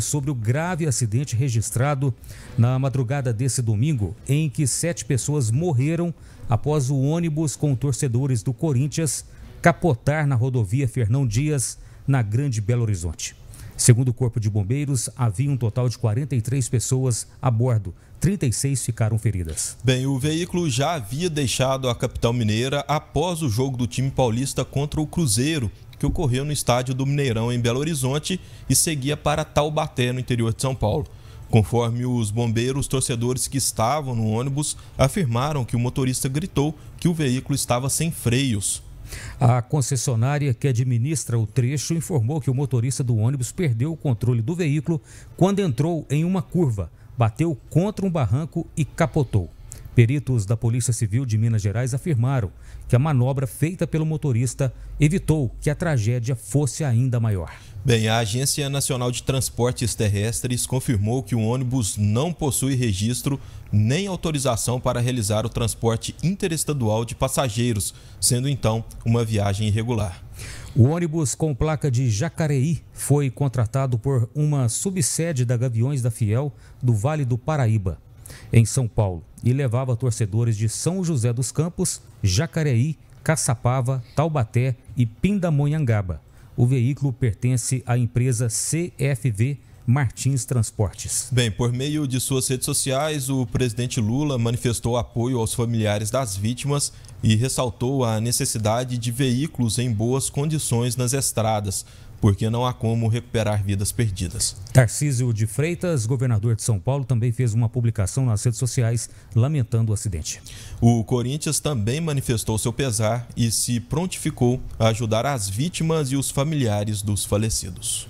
sobre o grave acidente registrado na madrugada desse domingo, em que sete pessoas morreram após o ônibus com torcedores do Corinthians capotar na rodovia Fernão Dias, na Grande Belo Horizonte. Segundo o Corpo de Bombeiros, havia um total de 43 pessoas a bordo. 36 ficaram feridas. Bem, o veículo já havia deixado a capital mineira após o jogo do time paulista contra o Cruzeiro que ocorreu no estádio do Mineirão em Belo Horizonte e seguia para Taubaté, no interior de São Paulo. Conforme os bombeiros, torcedores que estavam no ônibus afirmaram que o motorista gritou que o veículo estava sem freios. A concessionária que administra o trecho informou que o motorista do ônibus perdeu o controle do veículo quando entrou em uma curva, bateu contra um barranco e capotou. Peritos da Polícia Civil de Minas Gerais afirmaram que a manobra feita pelo motorista evitou que a tragédia fosse ainda maior. Bem, a Agência Nacional de Transportes Terrestres confirmou que o ônibus não possui registro nem autorização para realizar o transporte interestadual de passageiros, sendo então uma viagem irregular. O ônibus com placa de Jacareí foi contratado por uma subsede da Gaviões da Fiel do Vale do Paraíba em São Paulo e levava torcedores de São José dos Campos, Jacareí, Caçapava, Taubaté e Pindamonhangaba. O veículo pertence à empresa CFV Martins Transportes. Bem, por meio de suas redes sociais, o presidente Lula manifestou apoio aos familiares das vítimas e ressaltou a necessidade de veículos em boas condições nas estradas porque não há como recuperar vidas perdidas. Tarcísio de Freitas, governador de São Paulo, também fez uma publicação nas redes sociais lamentando o acidente. O Corinthians também manifestou seu pesar e se prontificou a ajudar as vítimas e os familiares dos falecidos.